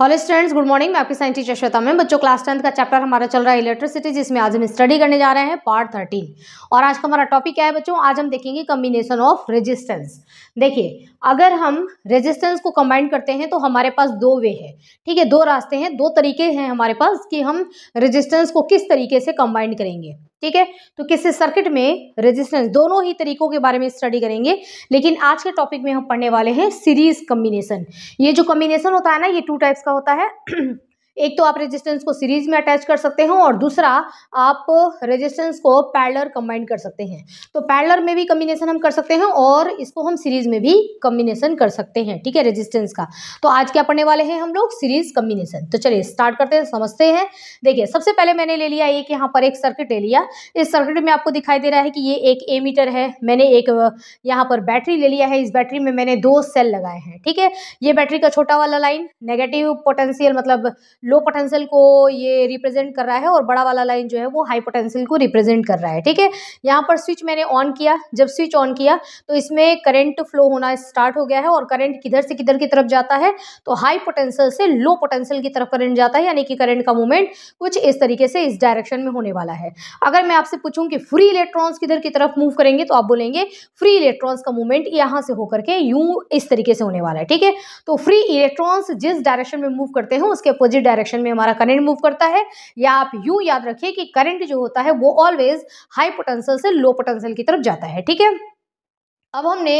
hollow students good morning मैं आपकी science teacher Shweta में बच्चों क्लास टेंथ का चैप्टर हमारा चल रहा है इलेक्ट्रिसिटी जिसमें आज हम स्टडी करने जा रहे हैं पार्ट थर्टीन और आज का हमारा टॉपिक क्या है बच्चों आज हम देखेंगे कम्बिनेशन ऑफ रेजिस्टेंस देखिए अगर हम रेजिस्टेंस को कंबाइन करते हैं तो हमारे पास दो वे है ठीक है दो रास्ते हैं दो तरीके हैं हमारे पास कि हम रजिस्टेंस को किस तरीके से कम्बाइंड करेंगे ठीक है तो किसी सर्किट में रेजिस्टेंस दोनों ही तरीकों के बारे में स्टडी करेंगे लेकिन आज के टॉपिक में हम पढ़ने वाले हैं सीरीज कम्बिनेशन ये जो कम्बिनेशन होता है ना ये टू टाइप्स का होता है एक तो आप रेजिस्टेंस को सीरीज में अटैच कर सकते हो और दूसरा आप रेजिस्टेंस को पैरलर कंबाइन कर सकते हैं तो पैरलर में भी कम्बिनेशन हम कर सकते हैं और इसको हम सीरीज में भी कम्बिनेशन कर सकते हैं ठीक है रेजिस्टेंस का तो आज क्या पढ़ने वाले हैं हम लोग सीरीज कम्बिनेशन तो चलिए स्टार्ट करते हैं समझते हैं देखिए सबसे पहले मैंने ले लिया एक यहाँ पर एक सर्किट ले लिया इस सर्किट में आपको दिखाई दे रहा है कि ये एक ए मीटर है मैंने एक यहाँ पर बैटरी ले लिया है इस बैटरी में मैंने दो सेल लगाए हैं ठीक है ये बैटरी का छोटा वाला लाइन नेगेटिव पोटेंशियल मतलब लो पोटेंशियल को ये रिप्रेजेंट कर रहा है और बड़ा वाला लाइन जो है वो हाई पोटेंशियल को रिप्रेजेंट कर रहा है ठीक है यहाँ पर स्विच मैंने ऑन किया जब स्विच ऑन किया तो इसमें करंट फ्लो होना स्टार्ट हो गया है और करंट किधर से किधर की तरफ जाता है तो हाई पोटेंशियल से लो पोटेंशियल की तरफ करंट जाता है यानी कि करंट का मूवमेंट कुछ इस तरीके से इस डायरेक्शन में होने वाला है अगर मैं आपसे पूछूं कि फ्री इलेक्ट्रॉन्स किधर की तरफ मूव करेंगे तो आप बोलेंगे फ्री इलेक्ट्रॉन्स का मूवमेंट यहाँ से होकर के यूं इस तरीके से होने वाला है ठीक है तो फ्री इलेक्ट्रॉन्स जिस डायरेक्शन में मूव करते हैं उसके अपोजिट डायरेक्शन में हमारा करंट मूव करता है या आप यू याद रखिए कि करंट जो होता है वो ऑलवेज हाई पोटेंशियल से लो पोटेंशियल की तरफ जाता है ठीक है अब हमने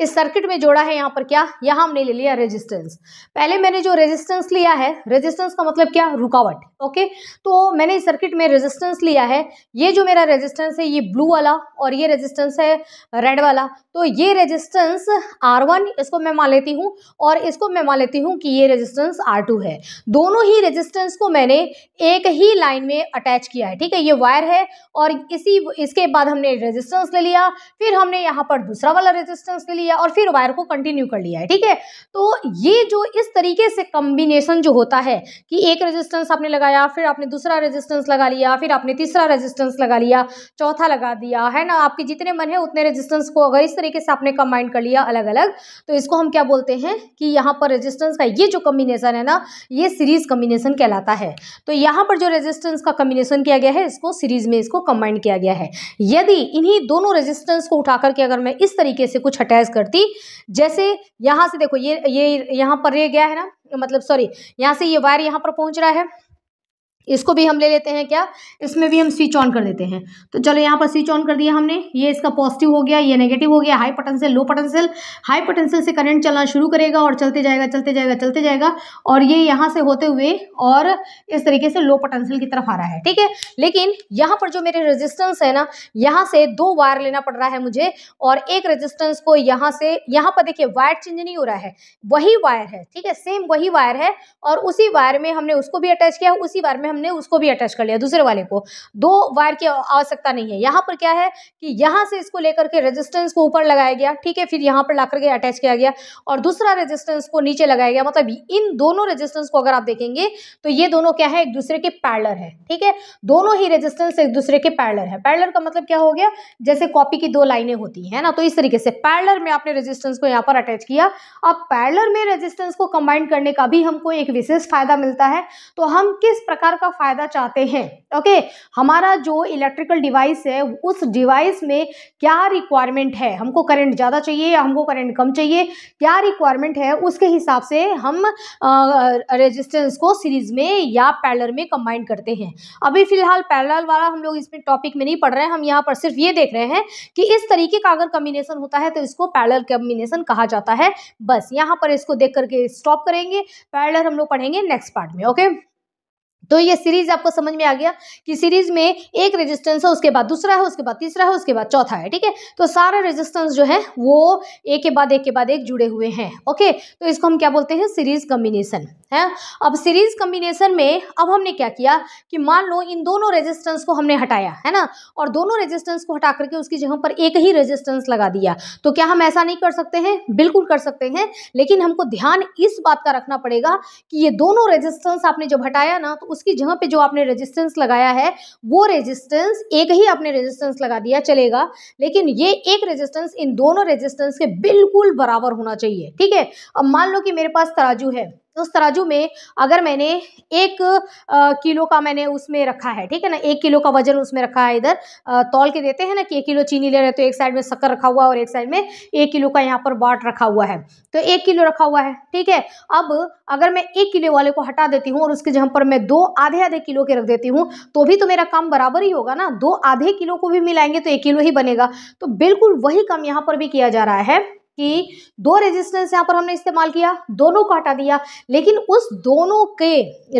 इस सर्किट में जोड़ा है यहाँ पर क्या यहाँ हमने ले लिया रेजिस्टेंस पहले मैंने जो रेजिस्टेंस लिया है रेजिस्टेंस का मतलब क्या रुकावट ओके तो मैंने इस सर्किट में रेजिस्टेंस लिया है ये जो मेरा रेजिस्टेंस है ये ब्लू वाला और ये रेजिस्टेंस है रेड वाला तो ये रेजिस्टेंस आर वन इसको मैं मान लेती हूँ और इसको मैं मान लेती हूँ कि ये रेजिस्टेंस आर टू है दोनों ही रेजिस्टेंस को मैंने एक ही लाइन में अटैच किया है ठीक है ये वायर है और इसी इसके बाद हमने रेजिस्टेंस ले लिया फिर हमने यहाँ पर दूसरा वाला रेजिस्टेंस ले लिया लिया और फिर वायर को कंटिन्यू कर लिया है ठीक है तो ये जो इस तरीके से कम्बिनेशन जो होता है कि एक रेजिस्टेंस आपने लगाया फिर आपने दूसरा रेजिस्टेंस लगा लिया फिर आपने तीसरा रेजिस्टेंस लगा लिया चौथा लगा दिया है ना आपके जितने मन है उतने रेजिस्टेंस को अगर इस तरीके से आपने कंबाइन कर लिया अलग अलग तो इसको हम क्या बोलते हैं कि यहाँ पर रेजिस्टेंस का ये जो कम्बिनेशन है ना ये सीरीज कम्बिनेशन कहलाता है तो यहाँ पर जो रेजिस्टेंस का कम्बिनेशन किया गया है इसको सीरीज में इसको कंबाइन किया गया है यदि इन्हीं दोनों रेजिस्टेंस को उठा करके अगर मैं इस तरीके से कुछ अटैच करती जैसे यहाँ से देखो ये ये यहाँ पर रह गया है ना मतलब सॉरी यहाँ से ये वायर यहाँ पर पहुँच रहा है इसको भी हम ले लेते हैं क्या इसमें भी हम स्विच ऑन कर देते हैं तो चलो यहाँ पर स्विच ऑन कर दिया हमने ये इसका पॉजिटिव हो गया ये नेगेटिव हो गया high potential low potential high potential से करंट चलना शुरू करेगा और चलते जाएगा चलते जाएगा चलते जाएगा और ये यहाँ से होते हुए और इस तरीके से लो पोटेंशियल की तरफ आ रहा है ठीक है लेकिन यहाँ पर जो मेरे रजिस्टेंस है ना यहाँ से दो वायर लेना पड़ रहा है मुझे और एक रजिस्टेंस को यहाँ से यहाँ पर देखिए वायर चेंज नहीं हो रहा है वही वायर है ठीक है सेम वही वायर है और उसी वायर में हमने उसको भी अटैच किया उसी वायर में हमने उसको भी अटैच कर लिया दूसरे वाले को दो वायर की आवश्यकता नहीं है यहाँ पर क्या है कि यहाँ से इसको लेकर के रेजिस्टेंस को ऊपर लगाया गया ठीक है फिर यहाँ पर ला करके अटैच किया गया और दूसरा रेजिस्टेंस को नीचे लगाया गया मतलब इन दोनों रेजिस्टेंस को अगर आप देखेंगे तो ये दोनों क्या है एक दूसरे के पैरलर है ठीक है दोनों ही रेजिस्टेंस एक दूसरे के पैरलर है पैरलर का मतलब क्या हो गया जैसे कॉपी की दो लाइनें होती है ना तो इस तरीके से पैरलर में आपने रेजिस्टेंस को यहाँ पर अटैच किया अब पैरलर में रेजिस्टेंस को कंबाइन करने का भी हमको एक विशेष फायदा मिलता है तो हम किस प्रकार का फ़ायदा चाहते हैं ओके हमारा जो इलेक्ट्रिकल डिवाइस है उस डिवाइस में क्या रिक्वायरमेंट है हमको करंट ज़्यादा चाहिए या हमको करंट कम चाहिए क्या रिक्वायरमेंट है उसके हिसाब से हम रेजिस्टेंस को सीरीज में या पैलर में कंबाइन करते हैं अभी फ़िलहाल पैलर वाला हम लोग इसमें टॉपिक में नहीं पढ़ रहे हैं हम यहाँ पर सिर्फ ये देख रहे हैं कि इस तरीके का अगर कम्बिनेशन होता है तो इसको पैलर कम्बिनेशन कहा जाता है बस यहाँ पर इसको देख करके स्टॉप करेंगे पैरलर हम लोग पढ़ेंगे नेक्स्ट पार्ट में ओके तो ये सीरीज आपको समझ में आ गया कि सीरीज में एक रेजिस्टेंस है उसके बाद दूसरा है उसके बाद तीसरा है उसके बाद चौथा है ठीक है तो सारे रेजिस्टेंस जो है वो एक के बाद एक के बाद एक जुड़े हुए हैं ओके तो इसको हम क्या बोलते हैं सीरीज कम्बिनेशन है अब सीरीज कम्बिनेशन में अब हमने क्या किया कि मान लो इन दोनों रेजिस्टेंस को हमने हटाया है ना और दोनों रेजिस्टेंस को हटा करके उसकी जगह पर एक ही रेजिस्टेंस लगा दिया तो क्या हम ऐसा नहीं कर सकते हैं बिल्कुल कर सकते हैं लेकिन हमको ध्यान इस बात का रखना पड़ेगा कि ये दोनों रेजिस्टेंस आपने जब हटाया ना तो उस उसकी जगह पे जो आपने रेजिस्टेंस लगाया है वो रेजिस्टेंस एक ही आपने रेजिस्टेंस लगा दिया चलेगा लेकिन ये एक रेजिस्टेंस इन दोनों रेजिस्टेंस के बिल्कुल बराबर होना चाहिए ठीक है अब मान लो कि मेरे पास तराजू है तो उस तराजू में अगर मैंने एक किलो का मैंने उसमें रखा है ठीक है ना एक किलो का वजन उसमें रखा है इधर तौल के देते हैं ना कि एक किलो चीनी ले रहे हैं तो एक साइड में शक्कर रखा हुआ है और एक साइड में एक किलो का यहाँ पर बाट रखा हुआ है तो एक किलो रखा हुआ है ठीक है अब अगर मैं एक किलो वाले को हटा देती हूँ और उसके जहाँ पर मैं दो आधे आधे किलो के रख देती हूँ तो भी तो मेरा काम बराबर ही होगा ना दो आधे किलो को भी मिलाएंगे तो एक किलो ही बनेगा तो बिल्कुल वही काम यहाँ पर भी किया जा रहा है कि दो रेजिस्टेंस यहाँ पर हमने इस्तेमाल किया दोनों को हटा दिया लेकिन उस दोनों के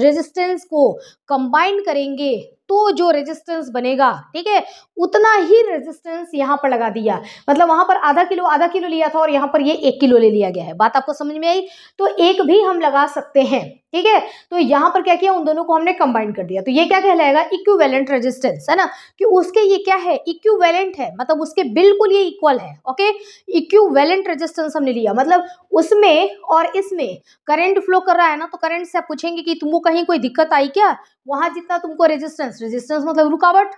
रेजिस्टेंस को कंबाइन करेंगे तो जो रेजिस्टेंस बनेगा ठीक है उतना ही रेजिस्टेंस यहाँ पर लगा दिया मतलब वहां पर आधा किलो आधा किलो लिया था और यहाँ पर ये एक किलो ले लिया गया है बात आपको समझ में आई तो एक भी हम लगा सकते हैं ठीक है तो यहाँ पर क्या किया उन दोनों को हमने कंबाइन कर दिया तो ये क्या कहलाएगा इक्विवेलेंट रेजिस्टेंस है ना कि उसके ये क्या है इक्विवेलेंट है मतलब उसके बिल्कुल ये इक्वल है ओके इक्विवेलेंट रेजिस्टेंस हमने लिया मतलब उसमें और इसमें करंट फ्लो कर रहा है ना तो करंट से आप पूछेंगे कि तुमको कहीं कोई दिक्कत आई क्या वहां जितना तुमको रेजिस्टेंस रेजिस्टेंस मतलब रुकावट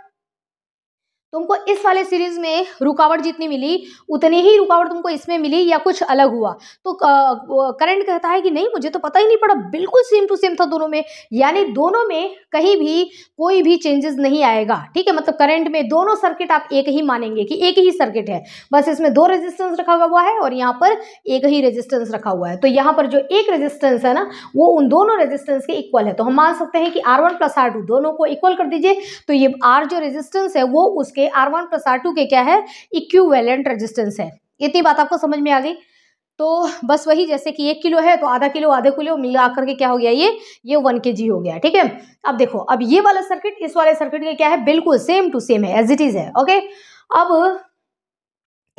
तुमको इस वाले सीरीज में रुकावट जितनी मिली उतनी ही रुकावट तुमको इसमें मिली या कुछ अलग हुआ तो करंट कहता है कि नहीं मुझे तो पता ही नहीं पड़ा बिल्कुल सेम टू सेम था दोनों में यानी दोनों में कहीं भी कोई भी चेंजेस नहीं आएगा ठीक है मतलब करंट में दोनों सर्किट आप एक ही मानेंगे कि एक ही सर्किट है बस इसमें दो रेजिस्टेंस रखा हुआ है और यहाँ पर एक ही रेजिस्टेंस रखा हुआ है तो यहाँ पर जो एक रेजिस्टेंस है ना वो उन दोनों रेजिस्टेंस के इक्वल है तो हम मान सकते हैं कि R one plus R two दोनों को इक्वल कर दीजिए तो ये आर जो रेजिस्टेंस है वो उसके R one plus R two के क्या है इक्यूवेलेंट रेजिस्टेंस है इतनी बात आपको समझ में आ गई तो बस वही जैसे कि एक किलो है तो आधा किलो आधे किलो मिला करके क्या हो गया ये ये वन के जी हो गया ठीक है अब देखो अब ये वाला सर्किट इस वाले सर्किट के क्या है बिल्कुल सेम टू सेम है एज इट इज़ है ओके अब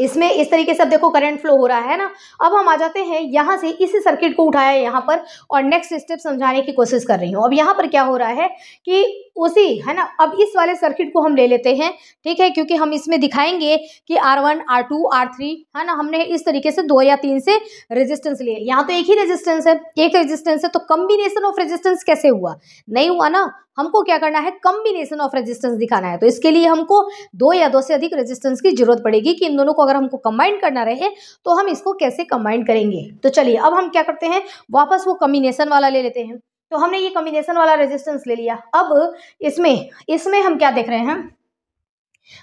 इसमें इस तरीके से अब देखो करंट फ्लो हो रहा है ना अब हम आ जाते हैं यहाँ से इसी सर्किट को उठाया यहाँ पर और नेक्स्ट स्टेप समझाने की कोशिश कर रही हूँ अब यहाँ पर क्या हो रहा है कि उसी है ना अब इस वाले सर्किट को हम ले लेते हैं ठीक है क्योंकि हम इसमें दिखाएंगे कि R one R two R three है ना हमने इस तरीके से दो या तीन से रेजिस्टेंस लिए यहाँ तो एक ही रेजिस्टेंस है एक रेजिस्टेंस है तो कम्बिनेशन ऑफ रेजिस्टेंस कैसे हुआ नहीं हुआ ना हमको क्या करना है कम्बिनेशन ऑफ रेजिस्टेंस दिखाना है तो इसके लिए हमको दो या दो से अधिक रेजिस्टेंस की जरूरत पड़ेगी कि इन दोनों को अगर हमको कंबाइन करना रहे तो हम इसको कैसे कंबाइन करेंगे तो चलिए अब हम क्या करते हैं वापस वो कम्बिनेशन वाला ले लेते हैं तो हमने ये कम्बिनेशन वाला रेजिस्टेंस ले लिया अब इसमें इसमें हम क्या देख रहे हैं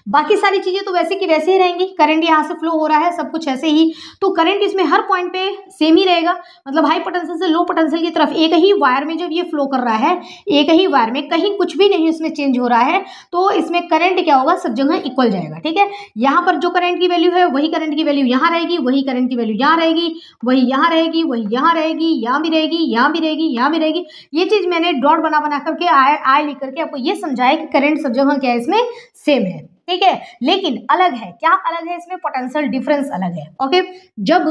बाकी सारी चीज़ें तो वैसे की वैसे ही रहेंगी करंट यहाँ से फ्लो हो रहा है सब कुछ ऐसे ही तो करंट इसमें हर पॉइंट पे सेम ही रहेगा मतलब हाई पोटेंशियल से लो पोटेंशियल की तरफ एक ही वायर में जब ये फ्लो कर रहा है एक ही वायर में कहीं कुछ भी नहीं इसमें चेंज हो रहा है तो इसमें करंट क्या होगा सब जगह इक्वल जाएगा ठीक है यहाँ पर जो करंट की वैल्यू है वही करंट की वैल्यू यहाँ रहेगी वही करंट की वैल्यू यहाँ रहेगी वही यहाँ रहेगी वही यहाँ रहेगी यहाँ भी रहेगी यहाँ भी रहेगी यहाँ भी रहेगी ये चीज़ मैंने डॉट बना बना करके आय आय लिख करके आपको ये समझाया कि करंट सब जगह क्या है इसमें सेम है ठीक है लेकिन अलग है क्या अलग है इसमें पोटेंशियल डिफरेंस अलग है ओके जब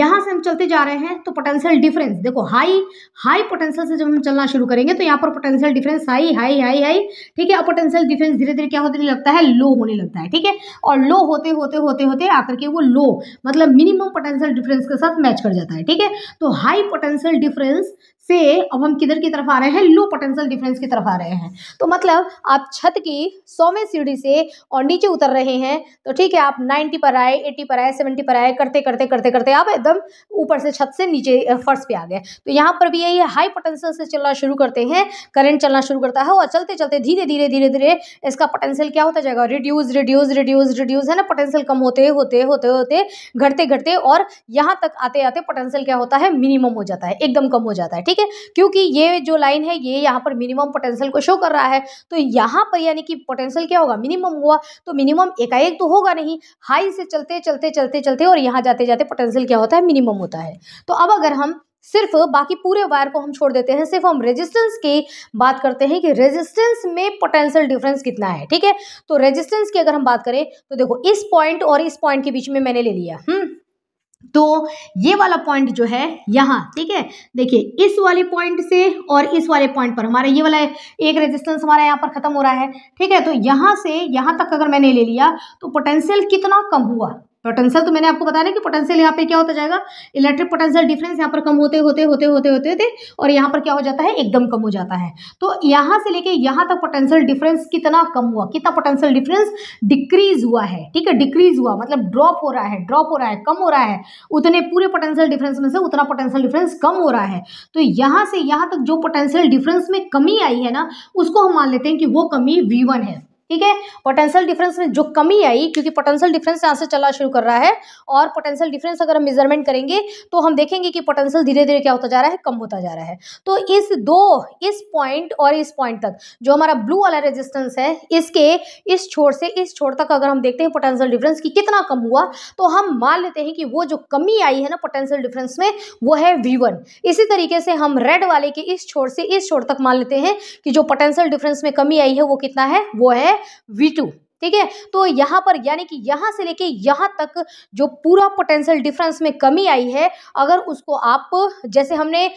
यहां से हम चलते जा रहे हैं तो पोटेंशियल डिफरेंस देखो हाई हाई पोटेंशियल से जब हम चलना शुरू करेंगे तो यहाँ पर potential difference high high high high ठीक है पोटेंशियल डिफरेंस धीरे धीरे क्या होने लगता है लो होने लगता है ठीक है और लो होते होते होते होते आकर के वो लो मतलब मिनिमम पोटेंशियल डिफरेंस के साथ मैच कर जाता है ठीक है तो हाई पोटेंशियल डिफरेंस से अब हम किधर की तरफ आ रहे हैं लो पोटेंशियल डिफरेंस की तरफ आ रहे हैं तो मतलब आप छत की सौवें सीढ़ी से और नीचे उतर रहे हैं तो ठीक है आप नाइन्टी पर आए एट्टी पर आए सेवेंटी पर आए करते करते करते करते आप एकदम ऊपर से छत से नीचे फर्श पे आ गए तो यहाँ पर भी यही हाई पोटेंशियल से चलना शुरू करते हैं करेंट चलना शुरू करता है और चलते चलते धीरे धीरे धीरे धीरे इसका पोटेंशियल क्या होता जाएगा रिड्यूज रिड्यूज रिड्यूज रिड्यूज है ना पोटेंशियल कम होते होते होते होते घटते घटते और यहाँ तक आते आते पोटेंशियल क्या होता है मिनिमम हो जाता है एकदम कम हो जाता है ठीक ठीक है क्योंकि ये जो लाइन है ये यहाँ पर मिनिमम पोटेंशियल को शो कर रहा है तो यहाँ पर यानी कि पोटेंशियल क्या होगा मिनिमम हुआ तो मिनिमम एकाएक तो होगा नहीं हाई से चलते चलते चलते चलते और यहाँ जाते जाते पोटेंशियल क्या होता है मिनिमम होता है तो अब अगर हम सिर्फ बाकी पूरे वायर को हम छोड़ देते हैं सिर्फ हम रेजिस्टेंस की बात करते हैं कि रेजिस्टेंस में पोटेंशियल डिफरेंस कितना है ठीक है तो रेजिस्टेंस की अगर हम बात करें तो देखो इस पॉइंट और इस पॉइंट के बीच में मैंने ले लिया हम्म तो ये वाला पॉइंट जो है यहाँ ठीक है देखिए इस वाले पॉइंट से और इस वाले पॉइंट पर हमारा ये वाला एक रेजिस्टेंस हमारा यहाँ पर खत्म हो रहा है ठीक है तो यहाँ से यहाँ तक अगर मैंने ले लिया तो पोटेंशियल कितना कम हुआ पोटेंशियल तो मैंने आपको बताया ना कि पोटेंशियल यहाँ पे क्या होता जाएगा इलेक्ट्रिक पोटेंशियल डिफरेंस यहाँ पर कम होते होते होते होते होते होते और यहाँ पर क्या हो जाता है एकदम कम हो जाता है तो यहाँ से लेके यहाँ तक पोटेंशियल डिफरेंस कितना कम हुआ कितना पोटेंशियल डिफरेंस डिक्रीज हुआ है ठीक है डिक्रीज हुआ मतलब ड्रॉप हो रहा है ड्रॉप हो रहा है कम हो रहा है उतने पूरे पोटेंशियल डिफरेंस में से उतना पोटेंशियल डिफरेंस कम हो रहा है तो यहाँ से यहाँ तक जो पोटेंशियल डिफरेंस में कमी आई है ना उसको हम मान लेते हैं कि वो कमी वी है ठीक है पोटेंशियल डिफरेंस में जो कमी आई क्योंकि पोटेंशियल डिफरेंस यहाँ से चला शुरू कर रहा है और पोटेंशियल डिफरेंस अगर हम मेजरमेंट करेंगे तो हम देखेंगे कि पोटेंशियल धीरे धीरे क्या होता जा रहा है कम होता जा रहा है तो इस दो इस पॉइंट और इस पॉइंट तक जो हमारा ब्लू वाला रेजिस्टेंस है इसके इस छोर से इस छोर तक अगर हम देखते हैं पोटेंशियल डिफरेंस की कितना कम हुआ तो हम मान लेते हैं कि वो जो कमी आई है ना पोटेंशियल डिफरेंस में वो है वी इसी तरीके से हम रेड वाले के इस छोर से इस छोर तक मान लेते हैं कि जो पोटेंशियल डिफरेंस में कमी आई है वो कितना है वो है V2 ठीक है तो यहाँ पर यानी कि यहाँ से लेके यहाँ तक जो पूरा पोटेंशियल डिफरेंस में कमी आई है अगर उसको आप जैसे हमने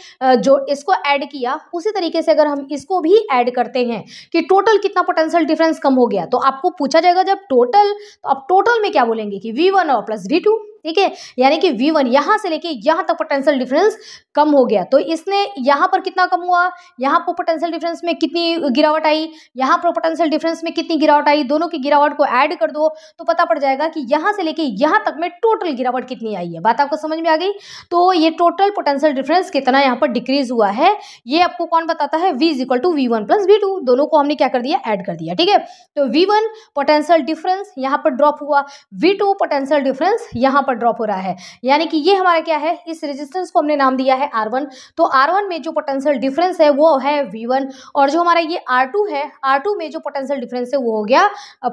जो इसको ऐड किया उसी तरीके से अगर हम इसको भी ऐड करते हैं कि टोटल कितना पोटेंशियल डिफरेंस कम हो गया तो आपको पूछा जाएगा जब टोटल तो आप टोटल में क्या बोलेंगे कि वी वन और प्लस वी टू ठीक है यानी कि वी वन यहां से लेके यहां तक पोटेंशियल डिफरेंस कम हो गया तो इसने यहां पर कितना कम हुआ यहां पर पोटेंशियल डिफरेंस में कितनी गिरावट आई यहां पर पोटेंशियल डिफरेंस में कितनी गिरावट आई दोनों की गिरावट को ऐड कर दो तो पता पड़ जाएगा कि यहां से लेके यहां तक में टोटल गिरावट कितनी आई है बात आपको समझ में आ गई तो ये टोटल पोटेंशियल डिफरेंस कितना यहां पर डिक्रीज हुआ है ये आपको कौन बताता है V is equal to V one plus V two दोनों को हमने क्या कर दिया ऐड कर दिया ठीक है तो वी वन पोटेंशियल डिफरेंस यहां पर ड्रॉप हुआ वी टू पोटेंशियल डिफरेंस यहां पर पर ड्रॉप हो रहा है यानी कि ये हमारा क्या है इस रेजिस्टेंस को हमने नाम दिया है आर वन तो आर वन में जो पोटेंशियल डिफरेंस है वो है वी वन और जो हमारा ये आर टू है आर टू में जो पोटेंशियल डिफरेंस है वो हो गया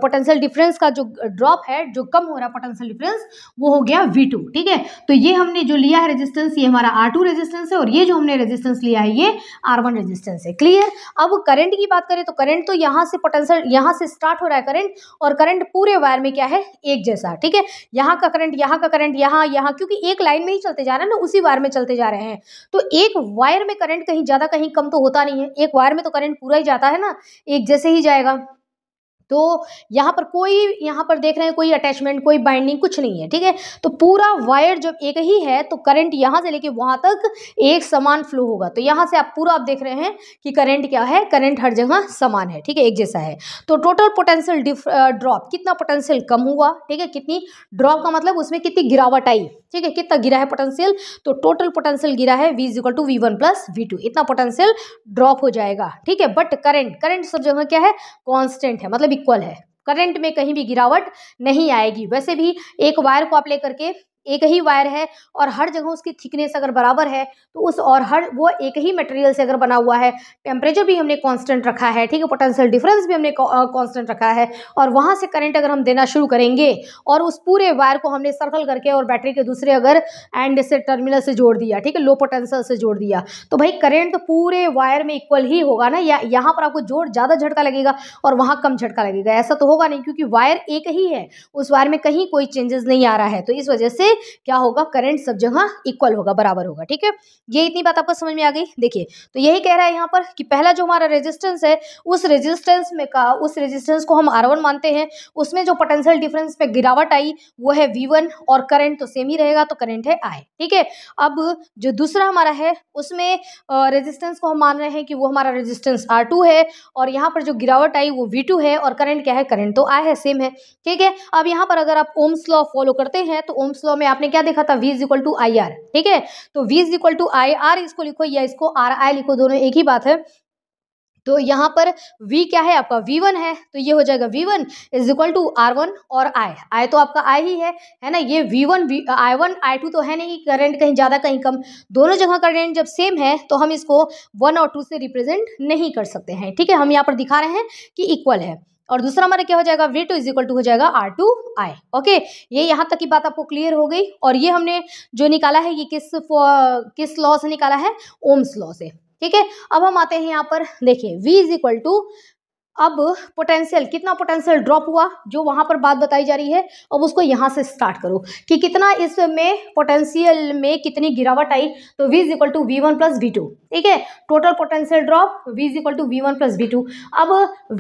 पोटेंशियल डिफरेंस का जो ड्रॉप है जो कम हो रहा पोटेंशियल डिफरेंस वो हो गया वी टू ठीक है तो ये हमने जो लिया है रेजिस्टेंस ये हमारा आर टू रेजिस्टेंस है और ये जो हमने रेजिस्टेंस लिया है ये आर वन रेजिस्टेंस है क्लियर अब करंट की बात करें तो करंट तो यहाँ से पोटेंशियल यहाँ से स्टार्ट हो रहा है करंट और करंट पूरे वायर में क्या है एक जैसा ठीक है यहाँ का करंट यहाँ का का करंट यहाँ यहाँ क्योंकि एक लाइन में ही चलते जा रहे हैं ना उसी वायर में चलते जा रहे हैं तो एक वायर में करंट कहीं ज़्यादा कहीं कम तो होता नहीं है एक वायर में तो करंट पूरा ही जाता है ना एक जैसे ही जाएगा तो यहाँ पर कोई यहाँ पर देख रहे हैं कोई अटैचमेंट कोई बाइंडिंग कुछ नहीं है ठीक है तो पूरा वायर जब एक ही है तो करंट यहाँ से लेके वहाँ तक एक समान फ्लो होगा तो यहाँ से आप पूरा आप देख रहे हैं कि करंट क्या है करंट हर जगह समान है ठीक है एक जैसा है तो टोटल पोटेंशियल ड्रॉप कितना पोटेंशियल कम हुआ ठीक है कितनी ड्रॉप का मतलब उसमें कितनी गिरावट आई ठीक है कितना गिरा है पोटेंशियल तो टोटल पोटेंशियल गिरा है V is equal to V one plus V two इतना पोटेंशियल ड्रॉप हो जाएगा ठीक है बट करंट करंट सब जगह क्या है कॉन्स्टेंट है मतलब इक्वल है करंट में कहीं भी गिरावट नहीं आएगी वैसे भी एक वायर को आप लेकर के एक ही वायर है और हर जगह उसकी थिकनेस अगर बराबर है तो उस और हर वो एक ही मटेरियल से अगर बना हुआ है टेम्परेचर भी हमने कांस्टेंट रखा है ठीक है पोटेंशियल डिफरेंस भी हमने कांस्टेंट रखा है और वहाँ से करंट अगर हम देना शुरू करेंगे और उस पूरे वायर को हमने सर्कल करके और बैटरी के दूसरे अगर एंड से टर्मिनल से जोड़ दिया ठीक है लो पोटेंशियल से जोड़ दिया तो भाई करेंट तो पूरे वायर में इक्वल ही होगा ना या यहाँ पर आपको जोड़ ज़्यादा झटका लगेगा और वहाँ कम झटका लगेगा ऐसा तो होगा नहीं क्योंकि वायर एक ही है उस वायर में कहीं कोई चेंजेस नहीं आ रहा है तो इस वजह से क्या होगा करंट सब जगह इक्वल होगा बराबर होगा ठीक है ये इतनी बात आपको समझ में आ गई देखिए तो यही कह रहा है यहाँ पर कि पहला जो हमारा रेजिस्टेंस है उस रेजिस्टेंस में का उस रेजिस्टेंस को हम आर मानते हैं उसमें जो पोटेंशियल डिफरेंस में गिरावट आई वो है वी और करंट तो सेम ही रहेगा तो करंट है आए ठीक है अब जो दूसरा हमारा है उसमें रेजिस्टेंस को हम मान रहे हैं कि वो हमारा रेजिस्टेंस आर है और यहाँ पर जो गिरावट आई वो वी है और करंट क्या है करंट तो आए है सेम है ठीक है अब यहाँ पर अगर आप ओम्स लॉ फॉलो करते हैं तो ओम्स लॉ में में आपने क्या देखा था V is equal to I R ठीक है तो V is equal to I R इसको लिखो या इसको आर आई लिखो दोनों एक ही बात है तो यहाँ पर v क्या है आपका v1 है तो ये हो जाएगा v1 one is equal to R और i i तो आपका i ही है है ना ये v1 one we I one तो है नहीं करंट कहीं ज़्यादा कहीं कम दोनों जगह करंट जब सेम है तो हम इसको वन और टू से रिप्रेजेंट नहीं कर सकते हैं ठीक है हम यहाँ पर दिखा रहे हैं कि इक्वल है और दूसरा हमारा क्या हो जाएगा V two is equal to हो जाएगा आर टू आई ओके ये यहाँ तक की बात आपको क्लियर हो गई और ये हमने जो निकाला है ये किस किस लॉ से निकाला है ओम्स लॉ से ठीक है अब हम आते हैं यहाँ पर देखिए v इज इक्वल टू अब पोटेंशियल कितना पोटेंशियल ड्रॉप हुआ जो वहाँ पर बात बताई जा रही है अब उसको यहाँ से स्टार्ट करो कि कितना इसमें पोटेंशियल में कितनी गिरावट आई तो v is equal to V one plus V two ठीक है total potential drop v is equal to V one plus V two अब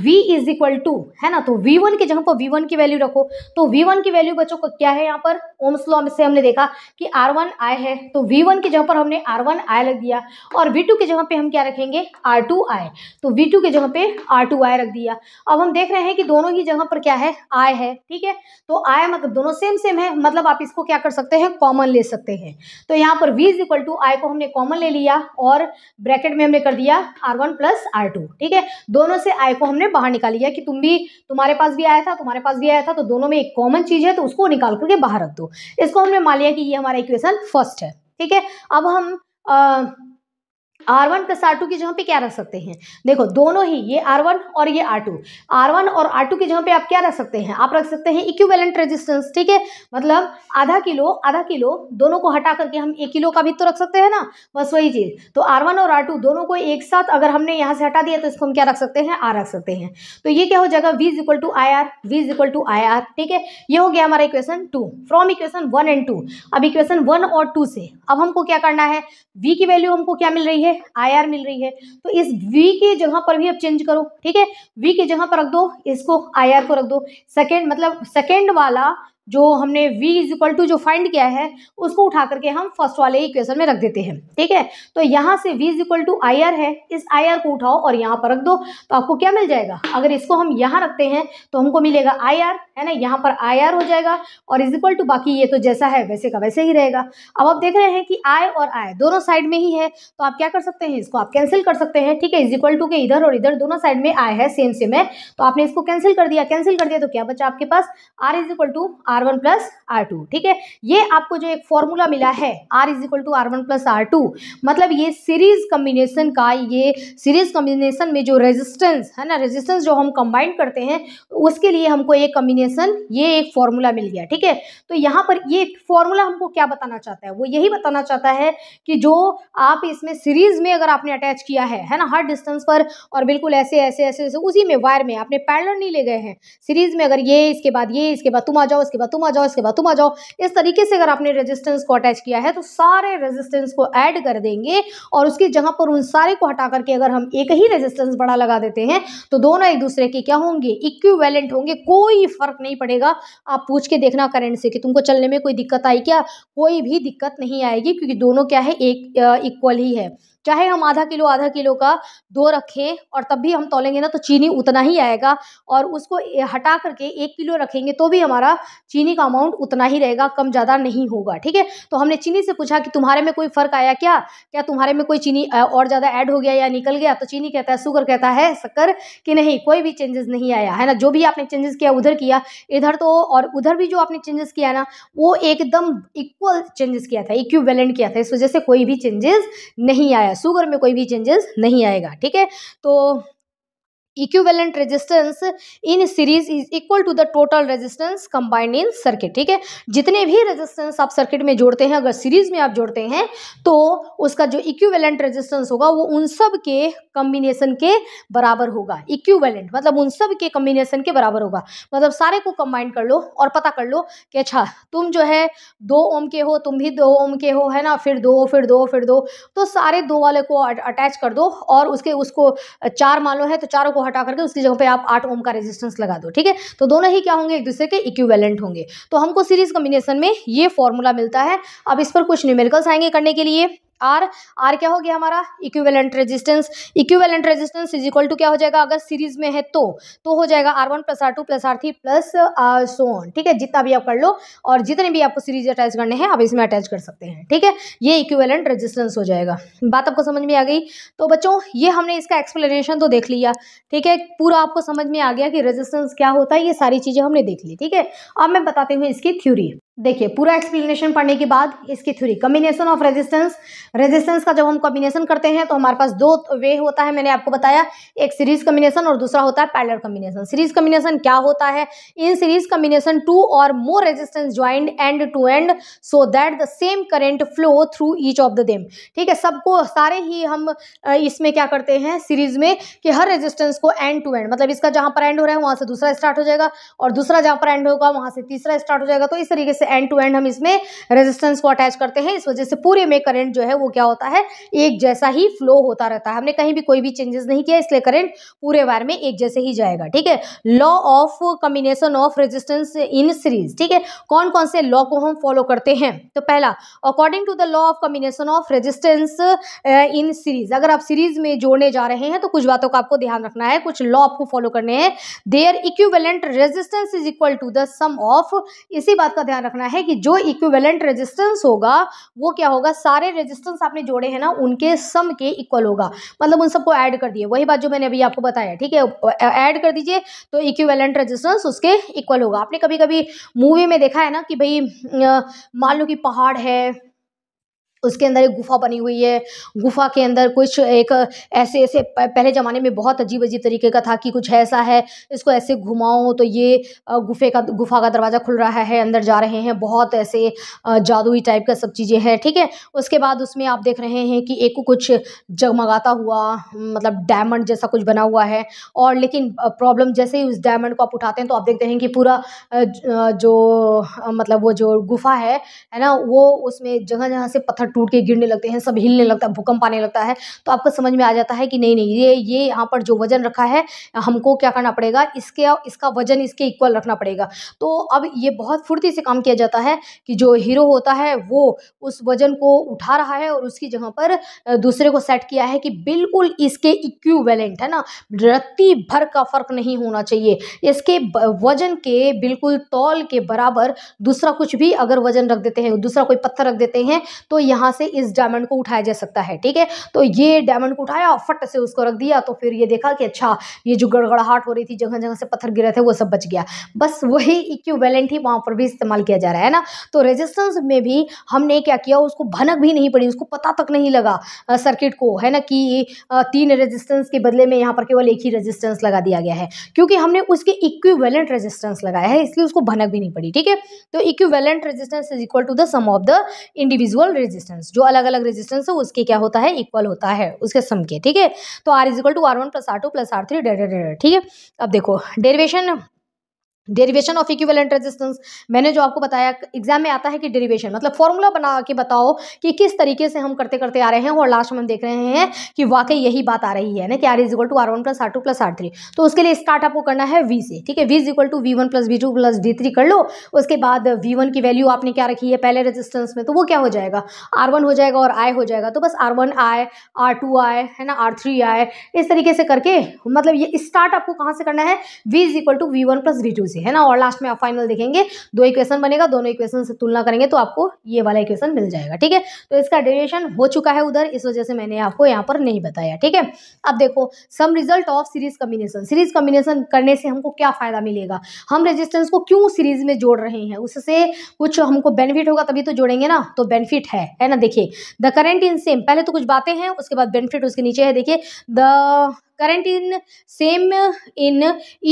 v इज इक्वल टू है ना तो वी वन की जगह पर वी वन की वैल्यू रखो तो वी वन की वैल्यू बच्चों को क्या है यहाँ पर ओम्स लॉ से हमने देखा कि आर वन आई है तो वी वन की जगह पर हमने आर वन आई लग दिया और वी टू की जगह पर हम क्या रखेंगे आर टू आई तो वी टू की जगह पर आर टू आई रख दिया अब हम देख रहे हैं कि दोनों ही जगह पर क्या है आय है ठीक है तो आय मतलब दोनों सेम सेम है मतलब आप इसको क्या कर सकते हैं कॉमन ले सकते हैं तो यहाँ पर V is equal to I को हमने कॉमन ले लिया और ब्रैकेट में हमने कर दिया R one plus R two ठीक है दोनों से आय को हमने बाहर निकाल लिया कि तुम भी तुम्हारे पास भी आया था तुम्हारे पास भी आया था तो दोनों में एक कॉमन चीज़ है तो उसको निकाल करके बाहर रख दो इसको हमने मान लिया कि ये हमारा इक्वेशन फर्स्ट है ठीक है अब हम आ, R one plus R two की जगह पे क्या रख सकते हैं देखो दोनों ही ये आर वन और ये आर टू आर वन और आर टू की जगह पे आप क्या रख सकते हैं आप रख सकते हैं इक्विवेलेंट रेजिस्टेंस ठीक है मतलब आधा किलो आधा किलो दोनों को हटा करके हम एक किलो का भी तो रख सकते हैं ना बस वही चीज़ तो आर वन और आर टू दोनों को एक साथ अगर हमने यहाँ से हटा दिया तो इसको हम क्या रख सकते हैं आर रख सकते हैं तो ये क्या हो जाएगा V equal to I R V equal to I R ठीक है ये हो गया हमारा equation two from equation one and two अब इक्वेशन वन और टू से अब हमको क्या करना है वी की वैल्यू हमको क्या मिल रही है है आर मिल रही है तो इस वी की जगह पर भी आप चेंज करो ठीक है वी की जगह पर रख दो इसको आर को रख दो सेकेंड मतलब सेकेंड वाला जो हमने v इज इक्वल टू जो फाइंड किया है उसको उठा करके हम फर्स्ट वाले इक्वेशन में रख देते हैं ठीक है तो यहाँ से v is equal to I है इस आई को उठाओ और यहाँ पर रख दो तो आपको क्या मिल जाएगा अगर इसको हम यहाँ रखते हैं तो हमको मिलेगा आई है ना यहाँ पर आई हो जाएगा और इज इक्वल टू बाकी ये तो जैसा है वैसे का वैसे ही रहेगा अब आप देख रहे हैं कि आय और आय दोनों साइड में ही है तो आप क्या कर सकते हैं इसको आप कैंसिल कर सकते हैं ठीक है इज इक्वल टू के इधर और इधर दोनों साइड में आय है सेम सेम है तो आपने इसको कैंसिल कर दिया कैंसिल कर दिया तो क्या बचा आपके पास R is equal to R R one plus R two ठीक है ये आपको जो एक फॉर्मूला मिला है R is equal to R one plus R two मतलब ये सीरीज कम्बिनेशन का ये सीरीज कम्बिनेशन में जो रेजिस्टेंस है ना रेजिस्टेंस जो हम कंबाइन करते हैं उसके लिए हमको ये कम्बिनेशन ये एक फॉर्मूला मिल गया ठीक है तो यहाँ पर ये फॉर्मूला हमको क्या बताना चाहता है वो यही बताना चाहता है कि जो आप इसमें सीरीज में अगर आपने अटैच किया है है ना हर डिस्टेंस पर और बिल्कुल ऐसे ऐसे ऐसे, ऐसे उसी में वायर में आपने पैरलर नहीं ले गए हैं सीरीज में अगर ये इसके बाद ये इसके बाद तुम आ जाओ इसके बाद बाद तुम आ जाओ इसके बाद तुम आ जाओ इस तरीके से अगर आपने रेजिस्टेंस को अटैच किया है तो सारे रेजिस्टेंस को ऐड कर देंगे और उसकी जगह पर उन सारे को हटा करके अगर हम एक ही रेजिस्टेंस बड़ा लगा देते हैं तो दोनों एक दूसरे के क्या होंगे इक्वेलेंट होंगे कोई फर्क नहीं पड़ेगा आप पूछ के देखना करेंट से कि तुमको चलने में कोई दिक्कत आई क्या कोई भी दिक्कत नहीं आएगी क्योंकि दोनों क्या है एक इक्वल ही है चाहे हम आधा किलो आधा किलो का दो रखें और तब भी हम तोलेंगे ना तो चीनी उतना ही आएगा और उसको हटा करके एक किलो रखेंगे तो भी हमारा चीनी का अमाउंट उतना ही रहेगा कम ज़्यादा नहीं होगा ठीक है तो हमने चीनी से पूछा कि तुम्हारे में कोई फ़र्क आया क्या क्या तुम्हारे में कोई चीनी और ज़्यादा ऐड हो गया या निकल गया तो चीनी कहता है शुगर कहता है शक्कर कि नहीं कोई भी चेंजेस नहीं आया है ना जो भी आपने चेंजेस किया उधर किया इधर तो और उधर भी जो आपने चेंजेस किया ना वो एकदम इक्वल चेंजेस किया था इक्यूवेलेंट किया था इस वजह से कोई भी चेंजेस नहीं आया शुगर में कोई भी चेंजेस नहीं आएगा ठीक है तो equivalent resistance in series is equal to the total resistance combined in circuit ठीक है जितने भी रेजिस्टेंस आप सर्किट में जोड़ते हैं अगर सीरीज में आप जोड़ते हैं तो उसका जो इक्विवेलेंट रेजिस्टेंस होगा वो उन सब के कॉम्बिनेशन के बराबर होगा इक्विवेलेंट मतलब उन सब के कॉम्बिनेशन के बराबर होगा मतलब सारे को कंबाइंड कर लो और पता कर लो कि अच्छा तुम जो है दो ओम के हो तुम भी दो ओम के हो है ना फिर दो फिर दो फिर दो तो सारे दो वाले को अटैच कर दो और उसके उसको चार मान लो है तो चारों को हटा करके उसकी जगह पे आप आठ ओम का रेजिस्टेंस लगा दो ठीक है तो दोनों ही क्या होंगे एक दूसरे के इक्विवेलेंट होंगे तो हमको सीरीज कॉम्बिनेशन में ये फॉर्मूला मिलता है अब इस पर कुछ न्यूमेरिकल्स आएंगे करने के लिए आर आर क्या हो गया हमारा equivalent resistance equivalent resistance is equal to क्या हो जाएगा अगर सीरीज में है तो तो हो जाएगा R one plus R two plus R three plus R सोन ठीक है जितना भी आप कर लो और जितने भी आपको सीरीज अटैच करने हैं आप इसमें अटैच कर सकते हैं ठीक है ये इक्विवेलेंट रेजिस्टेंस हो जाएगा बात आपको समझ में आ गई तो बच्चों ये हमने इसका एक्सप्लेनेशन तो देख लिया ठीक है पूरा आपको समझ में आ गया कि रेजिस्टेंस क्या होता है ये सारी चीज़ें हमने देख ली ठीक है अब मैं बताते हुए इसकी थ्योरी देखिए पूरा एक्सप्लेनेशन पढ़ने के बाद इसकी theory combination of resistance resistance का जब हम कम्बिनेशन करते हैं तो हमारे पास दो वे होता है मैंने आपको बताया एक सीरीज कम्बिनेशन और दूसरा होता है पैलर कम्बिनेशन सीरीज कम्बिनेशन क्या होता है in series combination two or more resistance joined end to end so that the same current flow through each of the them ठीक है सबको सारे ही हम इसमें क्या करते हैं सीरीज में कि हर रेजिस्टेंस को एंड टू एंड मतलब इसका जहां पर एंड हो रहा है वहां से दूसरा स्टार्ट हो जाएगा और दूसरा जहां पर एंड होगा वहां से तीसरा स्टार्ट हो जाएगा तो इस तरीके से एंड टू एंड हम इसमें रेजिस्टेंस को अटैच करते हैं इस वजह से पूरे में करंट जो है वो क्या होता है एक जैसा ही फ्लो होता रहता है हमने कहीं भी कोई भी चेंजेस नहीं किया इसलिए करंट पूरे वायर में एक जैसे ही जाएगा ठीक है law of combination of resistance in series ठीक है कौन कौन से लॉ को हम फॉलो करते हैं तो पहला according to the law of combination of resistance in series अगर आप सीरीज में जोड़ने जा रहे हैं तो कुछ बातों का आपको ध्यान रखना है कुछ लॉ आपको फॉलो करने हैं their equivalent resistance is equal to the sum of इसी बात का ध्यान रखना रखना है कि जो इक्विवेलेंट रेजिस्टेंस होगा वो क्या होगा सारे रेजिस्टेंस आपने जोड़े हैं ना उनके सम के इक्वल होगा मतलब उन सबको ऐड कर दिए वही बात जो मैंने अभी आपको बताया ठीक है ऐड कर दीजिए तो इक्विवेलेंट रेजिस्टेंस उसके इक्वल होगा आपने कभी कभी मूवी में देखा है ना कि भाई मान लो कि पहाड़ है उसके अंदर एक गुफा बनी हुई है गुफा के अंदर कुछ एक ऐसे ऐसे पहले ज़माने में बहुत अजीब अजीब तरीके का था कि कुछ ऐसा है इसको ऐसे घुमाओ तो ये गुफे का गुफा का दरवाज़ा खुल रहा है अंदर जा रहे हैं बहुत ऐसे जादुई टाइप का सब चीज़ें हैं ठीक है उसके बाद उसमें आप देख रहे हैं कि एक कुछ जगमगाता हुआ मतलब डायमंड जैसा कुछ बना हुआ है और लेकिन प्रॉब्लम जैसे ही उस डायमंड को आप उठाते हैं तो आप देखते हैं कि पूरा जो मतलब वो जो गुफा है है ना वो उसमें जगह जगह से पत्थर पत्थर टूट के गिरने लगते हैं सब हिलने लगता है भूकंप आने लगता है तो आपको समझ में आ जाता है कि नहीं नहीं ये ये यहाँ पर जो वजन रखा है हमको क्या करना पड़ेगा इसके इसका वजन इसके इक्वल रखना पड़ेगा तो अब ये बहुत फुर्ती से काम किया जाता है कि जो हीरो होता है वो उस वजन को उठा रहा है और उसकी जगह पर दूसरे को सेट किया है कि बिल्कुल इसके इक्वेलेंट है ना रत्ती भर का फर्क नहीं होना चाहिए इसके वजन के बिल्कुल तौल के बराबर दूसरा कुछ भी अगर वजन रख देते हैं दूसरा कोई पत्थर रख देते हैं तो यहाँ यहां से इस डायमंड को उठाया जा सकता है ठीक है तो ये डायमंड को उठाया फट से उसको रख दिया तो फिर ये देखा कि अच्छा ये जो गड़गड़ाहट हो रही थी जगह जगह से पत्थर गिरे थे वो सब बच गया बस वही इक्वेलेंट ही वहां पर भी इस्तेमाल किया जा रहा है ना तो रेजिस्टेंस में भी हमने क्या किया उसको भनक भी नहीं पड़ी उसको पता तक नहीं लगा सर्किट को है ना कि तीन रेजिस्टेंस के बदले में यहाँ पर केवल एक ही रेजिस्टेंस लगा दिया गया है क्योंकि हमने उसके इक्विवेलेंट रेजिस्टेंस लगाया है इसलिए उसको भनक भी नहीं पड़ी ठीक है तो equivalent resistance is equal to the sum of the individual resistance resistance जो अलग अलग रेजिस्टेंस है उसके क्या होता है इक्वल होता है उसके सम के ठीक है तो R is equal to R one plus R two plus R three ठीक है अब देखो derivation derivation of equivalent resistance मैंने जो आपको बताया एग्जाम में आता है कि डेरिवेशन मतलब फॉर्मूला बना के बताओ कि किस तरीके से हम करते करते आ रहे हैं और लास्ट में हम देख रहे हैं कि वाकई यही बात आ रही है ना कि R is equal to R one plus R two plus R three तो उसके लिए स्टार्ट आपको करना है वी से ठीक है V is equal to V one plus V two plus V three कर लो उसके बाद वी वन की वैल्यू आपने क्या रखी है पहले रजिस्टेंस में तो वो क्या हो जाएगा आर वन हो जाएगा और आई हो जाएगा तो बस R one I R two I है ना आर थ्री आए इस तरीके से करके मतलब ये स्टार्ट आपको कहाँ से करना है V is equal to V one plus V two से से है ना और लास्ट में आप फाइनल देखेंगे दो इक्वेशन बनेगा दोनों इक्वेशन से तुलना करेंगे तो आपको ये वाला इक्वेशन मिल जाएगा ठीक है तो इसका डेरिएशन हो चुका है उधर इस वजह से मैंने आपको यहाँ पर नहीं बताया ठीक है अब देखो sum result of series combination series combination करने से हमको क्या फायदा मिलेगा हम रेजिस्टेंस को क्यों सीरीज में जोड़ रहे हैं उससे कुछ हमको बेनिफिट होगा तभी तो जोड़ेंगे ना तो बेनिफिट है है ना देखिए द करेंट इन सेम पहले तो कुछ बातें हैं उसके बाद बेनिफिट उसके नीचे है देखिए the current in same in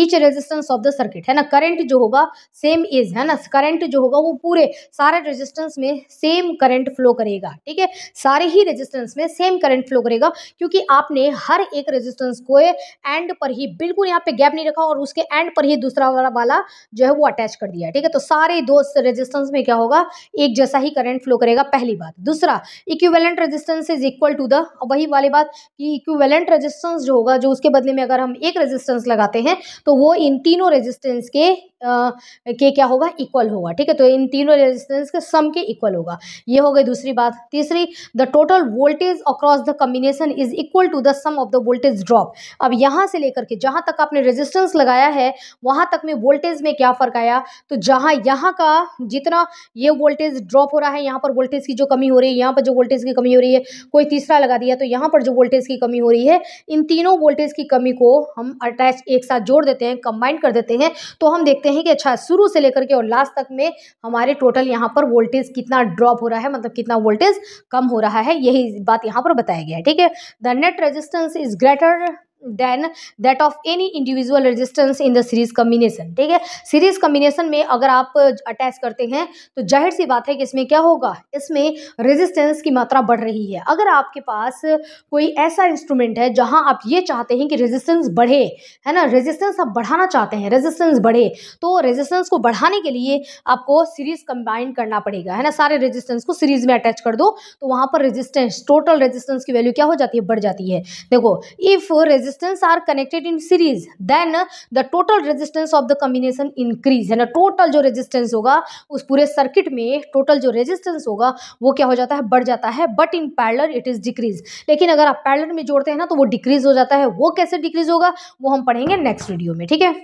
each resistance of the circuit है ना करंट जो होगा सेम इज है ना करंट जो होगा वो पूरे सारे रेजिस्टेंस में सेम करंट फ्लो करेगा ठीक है सारे ही रेजिस्टेंस में सेम करंट फ्लो करेगा क्योंकि आपने हर एक रेजिस्टेंस को एंड पर ही बिल्कुल यहाँ पे गैप नहीं रखा और उसके एंड पर ही दूसरा वाला वाला जो है वो अटैच कर दिया ठीक है तो सारे दो रेजिस्टेंस में क्या होगा एक जैसा ही करंट फ्लो करेगा पहली बात दूसरा equivalent resistance is equal to the वही वाली बात कि इक्विवेलेंट रेजिस्टेंस जो होगा जो उसके बदले में अगर हम एक रेजिस्टेंस लगाते हैं तो वो इन तीनों रेजिस्टेंस के के क्या होगा इक्वल होगा ठीक है तो इन तीनों रेजिस्टेंस के सम के इक्वल होगा ये हो गई दूसरी बात तीसरी the total voltage across the combination is equal to the sum of the voltage drop अब यहाँ से लेकर के जहाँ तक आपने रेजिस्टेंस लगाया है वहाँ तक में वोल्टेज में क्या फ़र्क आया तो जहाँ यहाँ का जितना ये वोल्टेज ड्रॉप हो रहा है यहाँ पर वोल्टेज की जो कमी हो रही है यहाँ पर जो वोल्टेज की कमी हो रही है कोई तीसरा लगा दिया तो यहाँ पर जो वोल्टेज की कमी हो रही है इन तीनों वोल्टेज की कमी को हम अटैच एक साथ जोड़ देते हैं कंबाइंड कर देते हैं तो हम देखते हैं हैं कि अच्छा शुरू से लेकर के और लास्ट तक में हमारे टोटल यहाँ पर वोल्टेज कितना ड्रॉप हो रहा है मतलब कितना वोल्टेज कम हो रहा है यही बात यहाँ पर बताया गया है ठीक है the net resistance is greater than that of any individual resistance in the series combination ठीक है सीरीज कम्बिनेशन में अगर आप अटैच करते हैं तो जाहिर सी बात है कि इसमें क्या होगा इसमें रेजिस्टेंस की मात्रा बढ़ रही है अगर आपके पास कोई ऐसा इंस्ट्रूमेंट है जहां आप ये चाहते हैं कि रेजिस्टेंस बढ़े है ना रेजिस्टेंस आप बढ़ाना चाहते हैं रेजिस्टेंस बढ़े तो रेजिस्टेंस को बढ़ाने के लिए आपको सीरीज कंबाइन करना पड़ेगा है ना सारे रेजिस्टेंस को सीरीज में अटैच कर दो तो वहां पर रेजिस्टेंस टोटल रेजिस्टेंस की वैल्यू क्या हो जाती है बढ़ जाती है देखो if resistance resistance are connected in series then the total resistance of the combination increase है ना total जो resistance होगा उस पूरे circuit में total जो resistance होगा वो क्या हो जाता है बढ़ जाता है but in parallel it is decrease लेकिन अगर आप parallel में जोड़ते हैं ना तो वो decrease हो जाता है वो कैसे decrease होगा वो हम पढ़ेंगे next video में ठीक है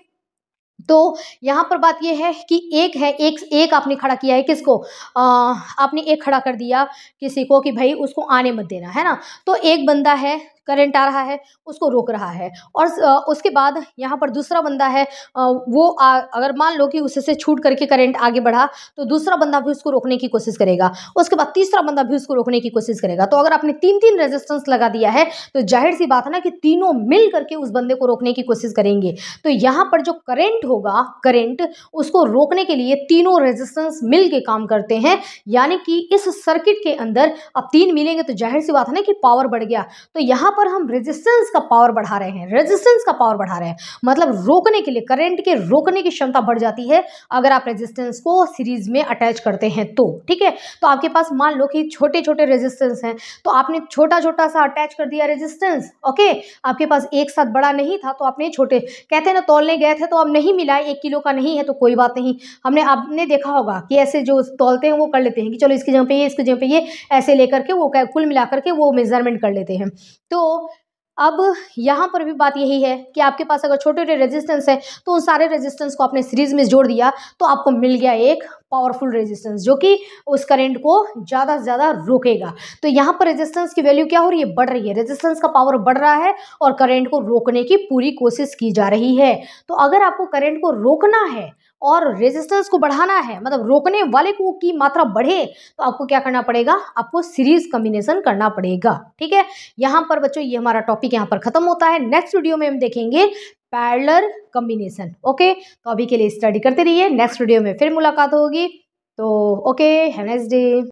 तो यहाँ पर बात यह है कि एक है एक एक आपने खड़ा किया है किसको आ, आपने एक खड़ा कर दिया किसी को कि भाई उसको आने मत देना है ना तो एक बंदा है करंट आ रहा है उसको रोक रहा है और उसके बाद यहाँ पर दूसरा बंदा है वो आ, अगर मान लो कि उससे छूट करके करंट आगे बढ़ा तो दूसरा बंदा भी उसको रोकने की कोशिश करेगा उसके बाद तीसरा बंदा भी उसको रोकने की कोशिश करेगा तो अगर आपने तीन तीन रेजिस्टेंस लगा दिया है तो जाहिर सी बात है ना कि तीनों मिल करके उस बंदे को रोकने की कोशिश करेंगे तो यहाँ पर जो करेंट होगा करेंट उसको रोकने के लिए तीनों रेजिस्टेंस मिल के काम करते हैं यानी कि इस सर्किट के अंदर अब तीन मिलेंगे तो जाहिर सी बात है ना कि पावर बढ़ गया तो यहाँ पर हम रेजिस्टेंस का पावर बढ़ा रहे हैं रेजिस्टेंस का पावर बढ़ा रहे हैं मतलब रोकने के लिए करंट के रोकने की क्षमता बढ़ जाती है अगर आप रेजिस्टेंस को सीरीज में अटैच करते हैं तो ठीक है तो आपके पास मान लो कि छोटे छोटे रेजिस्टेंस हैं तो आपने छोटा छोटा सा अटैच कर दिया रेजिस्टेंस ओके आपके पास एक साथ बड़ा नहीं था तो आपने छोटे कहते हैं ना तोलने गए थे तो अब नहीं मिला एक किलो का नहीं है तो कोई बात नहीं हमने आपने देखा होगा कि ऐसे जो तोलते हैं वो कर लेते हैं कि चलो इसकी जगह पे ये इसकी जगह पे ये ऐसे लेकर के वो कुल मिला करके वो मेजरमेंट कर लेते हैं तो अब यहाँ पर भी बात यही है कि आपके पास अगर छोटे छोटे रेजिस्टेंस हैं तो उन सारे रेजिस्टेंस को आपने सीरीज में जोड़ दिया तो आपको मिल गया एक पावरफुल रेजिस्टेंस जो कि उस करंट को ज़्यादा से ज़्यादा रोकेगा तो यहाँ पर रेजिस्टेंस की वैल्यू क्या हो रही है बढ़ रही है रेजिस्टेंस का पावर बढ़ रहा है और करेंट को रोकने की पूरी कोशिश की जा रही है तो अगर आपको करेंट को रोकना है और रेजिस्टेंस को बढ़ाना है मतलब रोकने वाले को की मात्रा बढ़े तो आपको क्या करना पड़ेगा आपको सीरीज कम्बिनेशन करना पड़ेगा ठीक है यहाँ पर बच्चों ये हमारा टॉपिक यहाँ पर खत्म होता है नेक्स्ट वीडियो में हम देखेंगे पैरलर कम्बिनेशन ओके तो अभी के लिए स्टडी करते रहिए नेक्स्ट वीडियो में फिर मुलाकात होगी तो ओके हैव डे